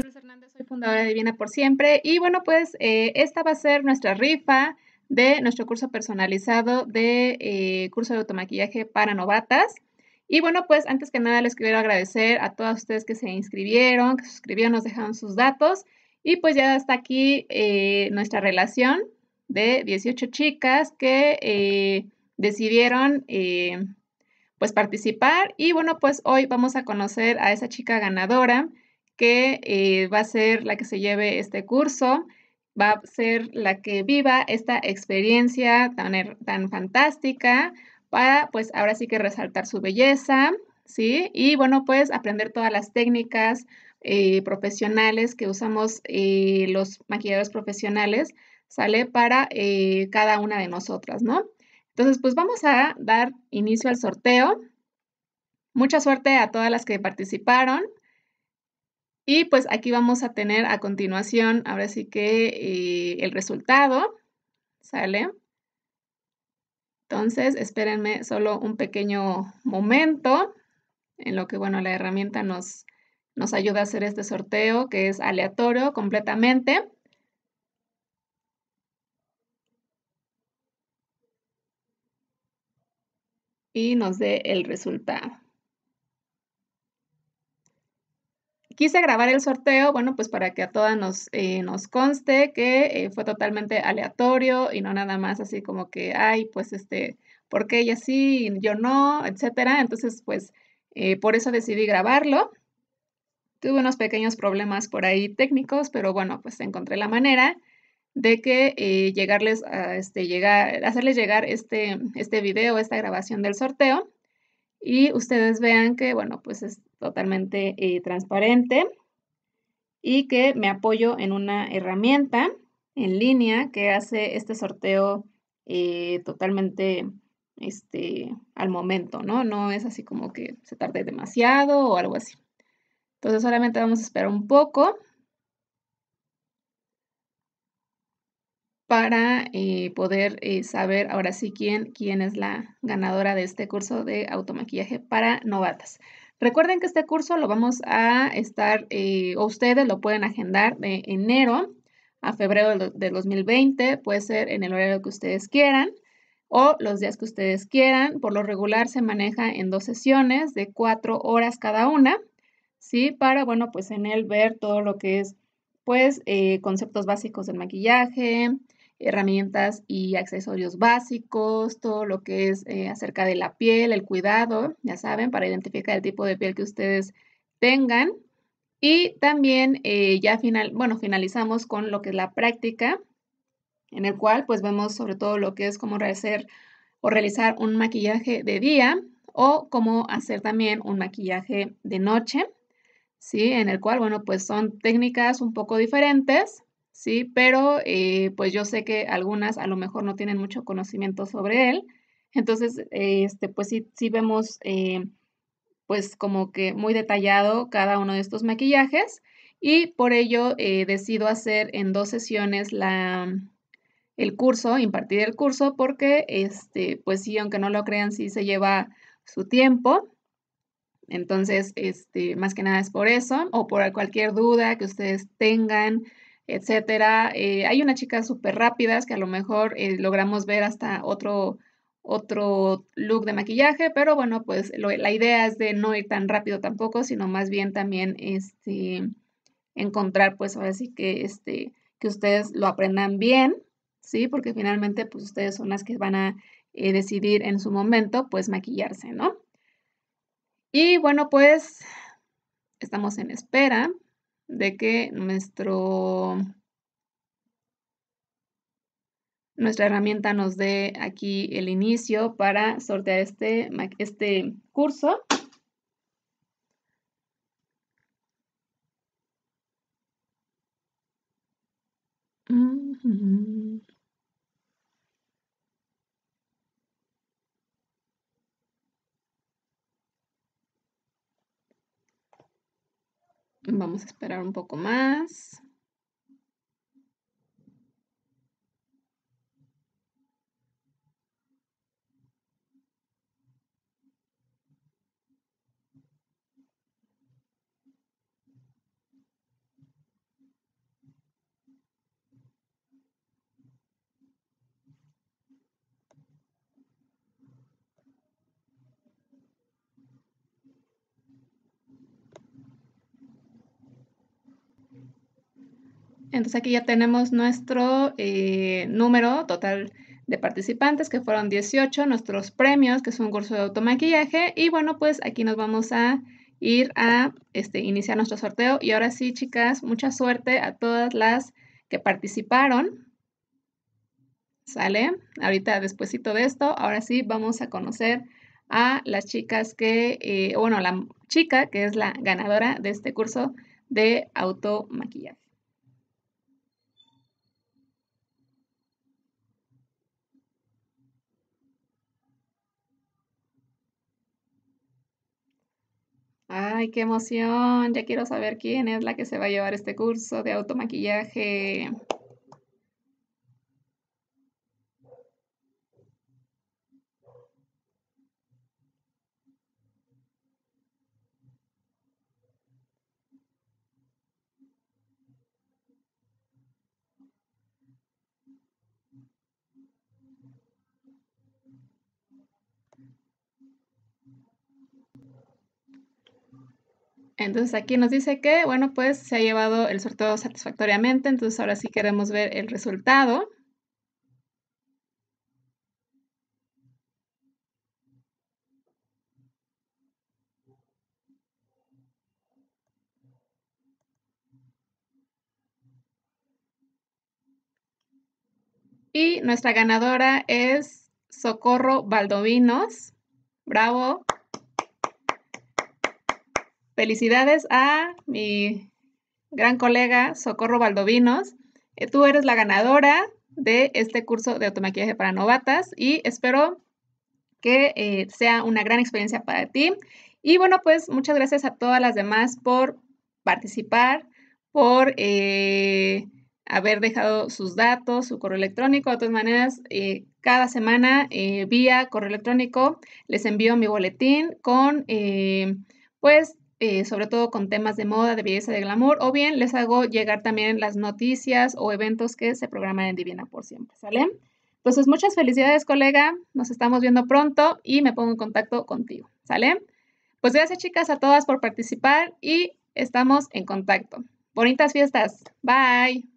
soy Hernández, soy fundadora de Divina por Siempre y bueno, pues eh, esta va a ser nuestra rifa de nuestro curso personalizado de eh, curso de automaquillaje para novatas. Y bueno, pues antes que nada les quiero agradecer a todas ustedes que se inscribieron, que suscribieron, nos dejaron sus datos. Y pues ya está aquí eh, nuestra relación de 18 chicas que decidieron pues participar. Y bueno, pues hoy vamos a conocer a esa chica ganadora que eh, va a ser la que se lleve este curso, va a ser la que viva esta experiencia tan, tan fantástica para, pues, ahora sí que resaltar su belleza, ¿sí? Y bueno, pues aprender todas las técnicas eh, profesionales que usamos eh, los maquilladores profesionales, ¿sale? Para cada una de nosotras, ¿no? Entonces, pues vamos a dar inicio al sorteo. Mucha suerte a todas las que participaron. Y pues aquí vamos a tener a continuación, ahora sí que eh, el resultado, ¿sale? Entonces, espérenme solo un pequeño momento en lo que, bueno, la herramienta nos, nos ayuda a hacer este sorteo que es aleatorio completamente. Y nos dé el resultado. Quise grabar el sorteo, bueno, pues para que a todas nos, eh, nos conste que eh, fue totalmente aleatorio y no nada más así como que, ay, pues este, ¿por qué ella sí yo no? Etcétera. Entonces, pues eh, por eso decidí grabarlo. Tuve unos pequeños problemas por ahí técnicos, pero bueno, pues encontré la manera de que llegarles a este, llegar, hacerles llegar este, este video, esta grabación del sorteo y ustedes vean que, bueno, pues es totalmente eh, transparente y que me apoyo en una herramienta en línea que hace este sorteo eh, totalmente este, al momento, ¿no? No es así como que se tarde demasiado o algo así. Entonces solamente vamos a esperar un poco para eh, poder eh, saber ahora sí quién, quién es la ganadora de este curso de automaquillaje para novatas. Recuerden que este curso lo vamos a estar, eh, o ustedes lo pueden agendar de enero a febrero del 2020, puede ser en el horario que ustedes quieran o los días que ustedes quieran. Por lo regular se maneja en dos sesiones de cuatro horas cada una, ¿sí? Para, bueno, pues en él ver todo lo que es, pues, conceptos básicos del maquillaje, herramientas y accesorios básicos, todo lo que es eh, acerca de la piel, el cuidado, ya saben, para identificar el tipo de piel que ustedes tengan. Y también eh, ya final, bueno, finalizamos con lo que es la práctica, en el cual pues vemos sobre todo lo que es cómo hacer o realizar un maquillaje de día o cómo hacer también un maquillaje de noche, ¿sí? En el cual, bueno, pues son técnicas un poco diferentes, ¿sí? Pero eh, pues yo sé que algunas a lo mejor no tienen mucho conocimiento sobre él. Entonces, este, pues sí, vemos eh, pues como que muy detallado cada uno de estos maquillajes y por ello eh, decido hacer en dos sesiones mm, el curso, impartir el curso, porque este, pues sí, aunque no lo crean, sí se lleva su tiempo. Entonces, este, más que nada es por eso, o por cualquier duda que ustedes tengan, etcétera. Eh, hay unas chicas súper rápidas que a lo mejor eh, logramos ver hasta otro, otro look de maquillaje, pero bueno, pues la idea es de no ir tan rápido tampoco, sino más bien también este, encontrar, pues ahora sí que, este, que ustedes lo aprendan bien, ¿sí? Porque finalmente, pues ustedes son las que van a eh, decidir en su momento, pues maquillarse, ¿no? Y bueno, pues estamos en espera de que nuestro, nuestra herramienta nos dé aquí el inicio para sortear este, este curso. Mm, Vamos a esperar un poco más. Entonces aquí ya tenemos nuestro eh, número total de participantes, que fueron 18, nuestros premios, que es un curso de automaquillaje. Y bueno, pues aquí nos vamos a ir a este, iniciar nuestro sorteo. Y ahora sí, chicas, mucha suerte a todas las que participaron. ¿Sale? Ahorita despuesito de esto, ahora sí vamos a conocer a las chicas que, eh, bueno, la chica que es la ganadora de este curso de automaquillaje. qué emoción, ya quiero saber quién es la que se va a llevar este curso de automaquillaje. Entonces aquí nos dice que, bueno, pues se ha llevado el sorteo satisfactoriamente, entonces ahora sí queremos ver el resultado. Y nuestra ganadora es Socorro Valdovinos. Bravo felicidades a mi gran colega Socorro Valdovinos. Eh, tú eres la ganadora de este curso de automaquillaje para novatas y espero que eh, sea una gran experiencia para ti. Y bueno, pues muchas gracias a todas las demás por participar, por eh, haber dejado sus datos, su correo electrónico. De todas maneras, cada semana vía correo electrónico les envío mi boletín con pues eh, sobre todo con temas de moda, de belleza, de glamour, o bien les hago llegar también las noticias o eventos que se programan en Divina por siempre, ¿sale? Entonces, muchas felicidades, colega. Nos estamos viendo pronto y me pongo en contacto contigo, ¿sale? Pues gracias, chicas, a todas por participar y estamos en contacto. Bonitas fiestas. Bye.